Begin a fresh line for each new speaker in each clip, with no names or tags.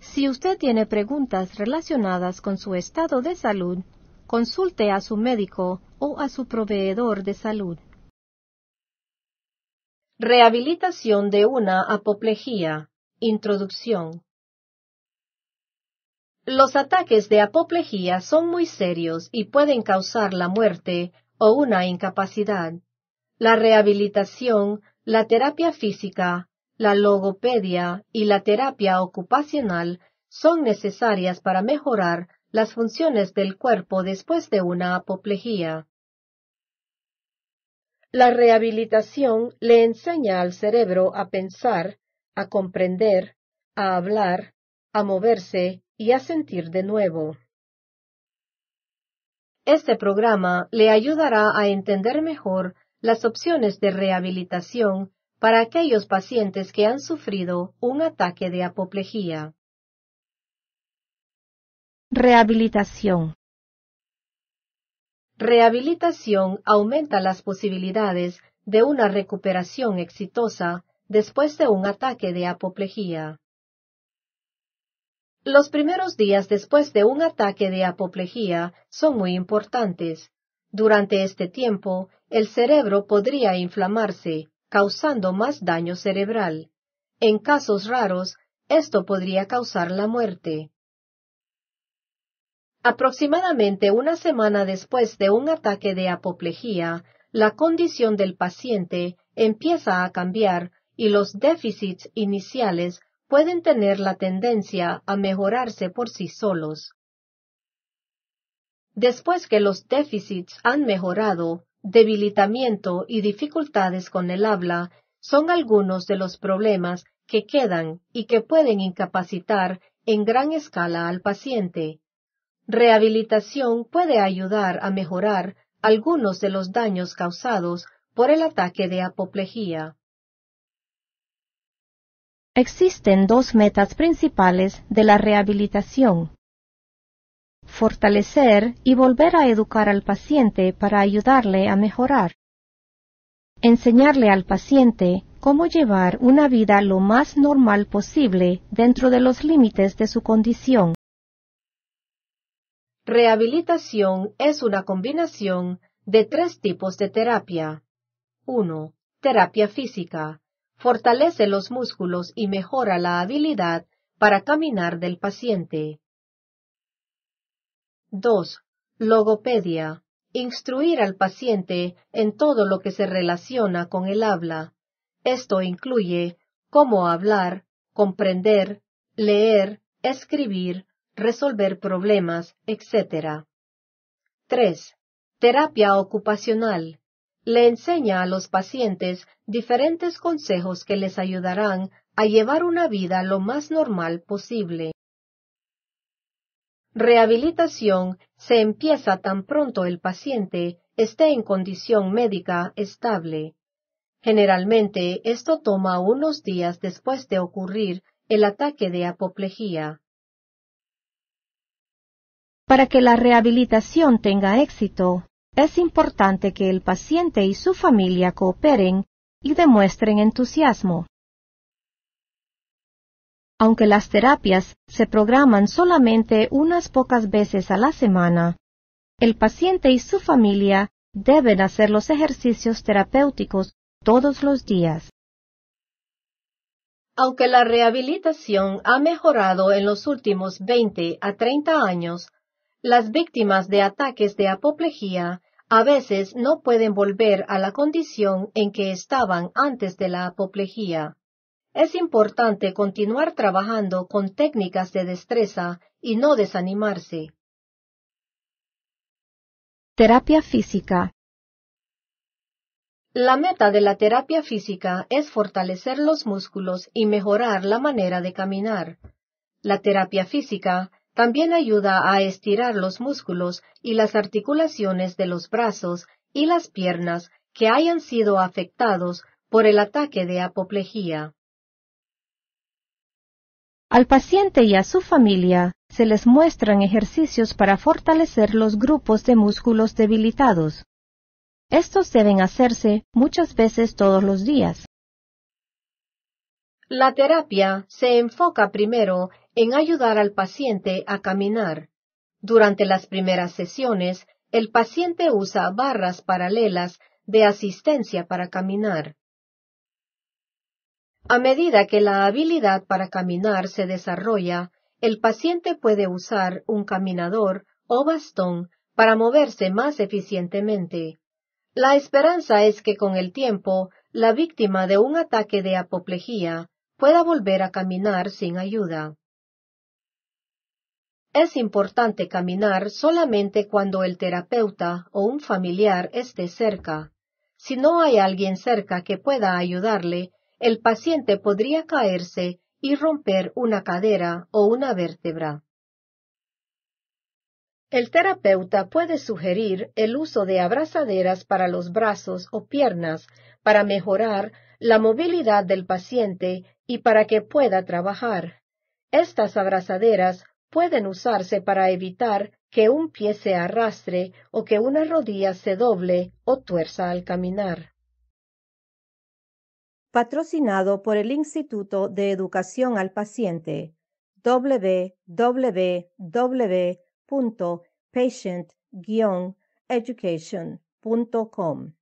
Si usted tiene preguntas relacionadas con su estado de salud, consulte a su médico o a su proveedor de salud. Rehabilitación de una apoplejía. Introducción. Los ataques de apoplejía son muy serios y pueden causar la muerte o una incapacidad. La rehabilitación, la terapia física, la logopedia y la terapia ocupacional son necesarias para mejorar las funciones del cuerpo después de una apoplejía. La rehabilitación le enseña al cerebro a pensar, a comprender, a hablar, a moverse y a sentir de nuevo. Este programa le ayudará a entender mejor las opciones de rehabilitación para aquellos pacientes que han sufrido un ataque de apoplejía. Rehabilitación. Rehabilitación aumenta las posibilidades de una recuperación exitosa después de un ataque de apoplejía. Los primeros días después de un ataque de apoplejía son muy importantes. Durante este tiempo, el cerebro podría inflamarse, causando más daño cerebral. En casos raros, esto podría causar la muerte. Aproximadamente una semana después de un ataque de apoplejía, la condición del paciente empieza a cambiar y los déficits iniciales pueden tener la tendencia a mejorarse por sí solos. Después que los déficits han mejorado, debilitamiento y dificultades con el habla son algunos de los problemas que quedan y que pueden incapacitar en gran escala al paciente. Rehabilitación puede ayudar a mejorar algunos de los daños causados por el ataque de apoplejía. Existen dos metas principales de la rehabilitación fortalecer y volver a educar al paciente para ayudarle a mejorar. Enseñarle al paciente cómo llevar una vida lo más normal posible dentro de los límites de su condición. Rehabilitación es una combinación de tres tipos de terapia. 1. Terapia física. Fortalece los músculos y mejora la habilidad para caminar del paciente. 2. Logopedia. Instruir al paciente en todo lo que se relaciona con el habla. Esto incluye cómo hablar, comprender, leer, escribir, resolver problemas, etc. 3. Terapia ocupacional. Le enseña a los pacientes diferentes consejos que les ayudarán a llevar una vida lo más normal posible. Rehabilitación se empieza tan pronto el paciente esté en condición médica estable. Generalmente esto toma unos días después de ocurrir el ataque de apoplejía. Para que la rehabilitación tenga éxito, es importante que el paciente y su familia cooperen y demuestren entusiasmo. Aunque las terapias se programan solamente unas pocas veces a la semana, el paciente y su familia deben hacer los ejercicios terapéuticos todos los días. Aunque la rehabilitación ha mejorado en los últimos 20 a 30 años, las víctimas de ataques de apoplejía a veces no pueden volver a la condición en que estaban antes de la apoplejía. Es importante continuar trabajando con técnicas de destreza y no desanimarse. Terapia física. La meta de la terapia física es fortalecer los músculos y mejorar la manera de caminar. La terapia física también ayuda a estirar los músculos y las articulaciones de los brazos y las piernas que hayan sido afectados por el ataque de apoplejía. Al paciente y a su familia se les muestran ejercicios para fortalecer los grupos de músculos debilitados. Estos deben hacerse muchas veces todos los días. La terapia se enfoca primero en ayudar al paciente a caminar. Durante las primeras sesiones, el paciente usa barras paralelas de asistencia para caminar. A medida que la habilidad para caminar se desarrolla, el paciente puede usar un caminador o bastón para moverse más eficientemente. La esperanza es que con el tiempo la víctima de un ataque de apoplejía pueda volver a caminar sin ayuda. Es importante caminar solamente cuando el terapeuta o un familiar esté cerca. Si no hay alguien cerca que pueda ayudarle, el paciente podría caerse y romper una cadera o una vértebra. El terapeuta puede sugerir el uso de abrazaderas para los brazos o piernas para mejorar la movilidad del paciente y para que pueda trabajar. Estas abrazaderas pueden usarse para evitar que un pie se arrastre o que una rodilla se doble o tuerza al caminar patrocinado por el Instituto de Educación al Paciente www.patient-education.com.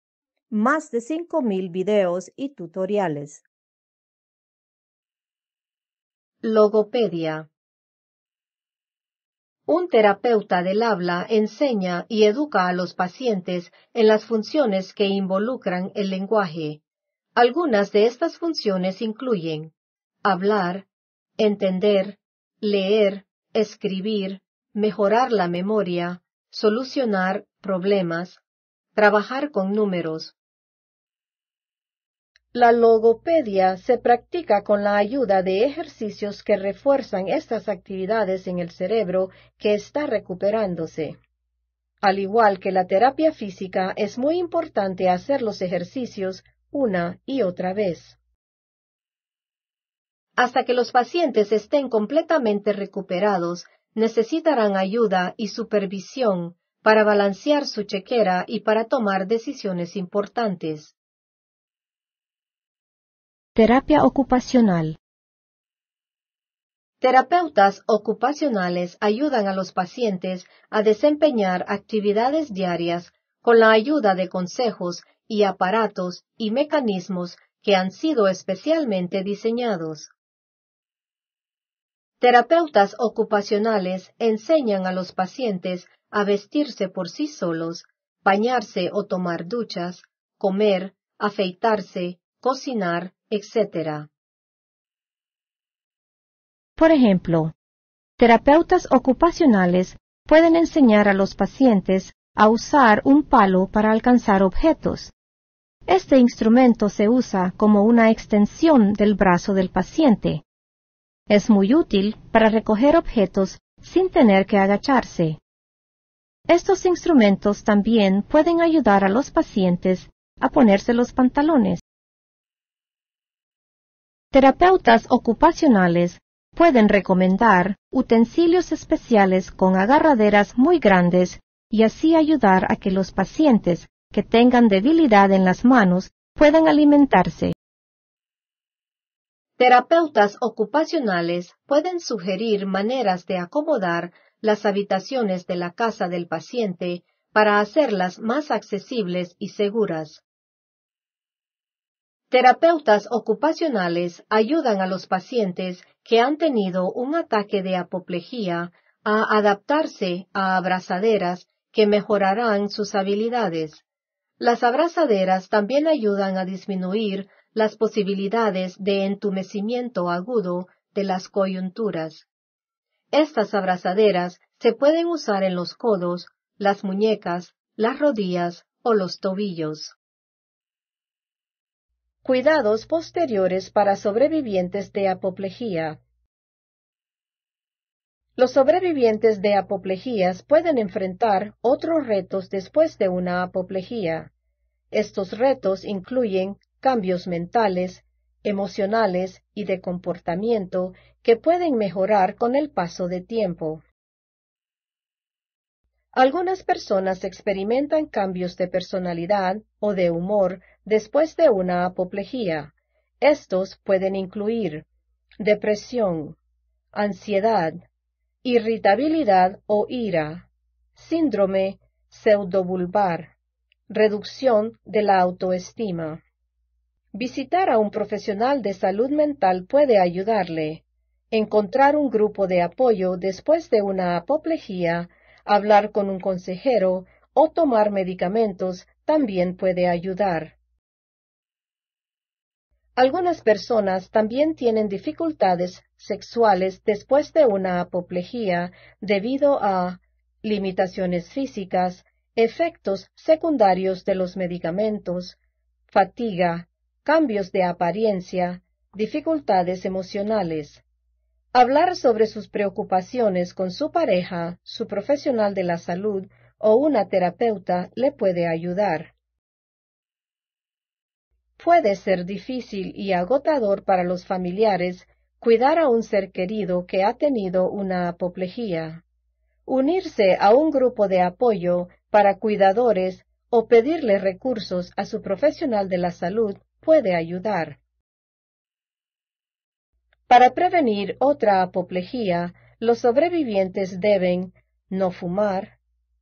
Más de 5.000 videos y tutoriales. Logopedia. Un terapeuta del habla enseña y educa a los pacientes en las funciones que involucran el lenguaje algunas de estas funciones incluyen hablar, entender, leer, escribir, mejorar la memoria, solucionar problemas, trabajar con números. La logopedia se practica con la ayuda de ejercicios que refuerzan estas actividades en el cerebro que está recuperándose. Al igual que la terapia física, es muy importante hacer los ejercicios una y otra vez. Hasta que los pacientes estén completamente recuperados, necesitarán ayuda y supervisión para balancear su chequera y para tomar decisiones importantes. Terapia ocupacional. Terapeutas ocupacionales ayudan a los pacientes a desempeñar actividades diarias con la ayuda de consejos y aparatos y mecanismos que han sido especialmente diseñados. Terapeutas ocupacionales enseñan a los pacientes a vestirse por sí solos, bañarse o tomar duchas, comer, afeitarse, cocinar, etc. Por ejemplo, terapeutas ocupacionales pueden enseñar a los pacientes a usar un palo para alcanzar objetos. Este instrumento se usa como una extensión del brazo del paciente. Es muy útil para recoger objetos sin tener que agacharse. Estos instrumentos también pueden ayudar a los pacientes a ponerse los pantalones. Terapeutas ocupacionales pueden recomendar utensilios especiales con agarraderas muy grandes y así ayudar a que los pacientes que tengan debilidad en las manos puedan alimentarse. Terapeutas ocupacionales pueden sugerir maneras de acomodar las habitaciones de la casa del paciente para hacerlas más accesibles y seguras. Terapeutas ocupacionales ayudan a los pacientes que han tenido un ataque de apoplejía a adaptarse a abrazaderas que mejorarán sus habilidades. Las abrazaderas también ayudan a disminuir las posibilidades de entumecimiento agudo de las coyunturas. Estas abrazaderas se pueden usar en los codos, las muñecas, las rodillas o los tobillos. Cuidados posteriores para sobrevivientes de apoplejía. Los sobrevivientes de apoplejías pueden enfrentar otros retos después de una apoplejía. Estos retos incluyen cambios mentales, emocionales y de comportamiento que pueden mejorar con el paso de tiempo. Algunas personas experimentan cambios de personalidad o de humor después de una apoplejía. Estos pueden incluir depresión, ansiedad, irritabilidad o ira, síndrome pseudobulbar, reducción de la autoestima. Visitar a un profesional de salud mental puede ayudarle. Encontrar un grupo de apoyo después de una apoplejía, hablar con un consejero o tomar medicamentos también puede ayudar. Algunas personas también tienen dificultades sexuales después de una apoplejía debido a limitaciones físicas, efectos secundarios de los medicamentos, fatiga, cambios de apariencia, dificultades emocionales. Hablar sobre sus preocupaciones con su pareja, su profesional de la salud o una terapeuta le puede ayudar. Puede ser difícil y agotador para los familiares cuidar a un ser querido que ha tenido una apoplejía. Unirse a un grupo de apoyo para cuidadores o pedirle recursos a su profesional de la salud puede ayudar. Para prevenir otra apoplejía, los sobrevivientes deben no fumar,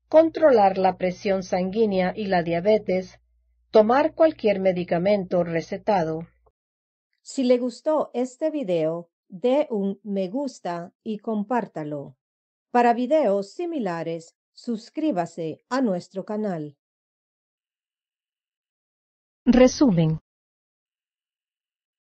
controlar la presión sanguínea y la diabetes, Tomar cualquier medicamento recetado. Si le gustó este video, dé un me gusta y compártalo. Para videos similares, suscríbase a nuestro canal. Resumen.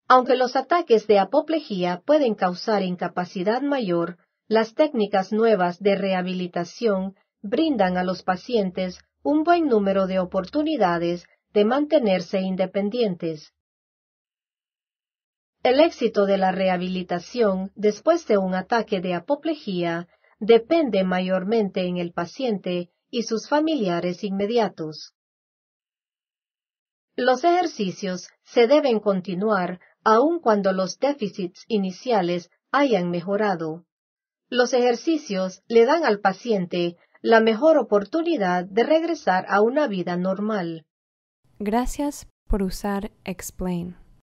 Aunque los ataques de apoplejía pueden causar incapacidad mayor, las técnicas nuevas de rehabilitación brindan a los pacientes un buen número de oportunidades de mantenerse independientes. El éxito de la rehabilitación después de un ataque de apoplejía depende mayormente en el paciente y sus familiares inmediatos. Los ejercicios se deben continuar aun cuando los déficits iniciales hayan mejorado. Los ejercicios le dan al paciente la mejor oportunidad de regresar a una vida normal. Gracias por usar Explain.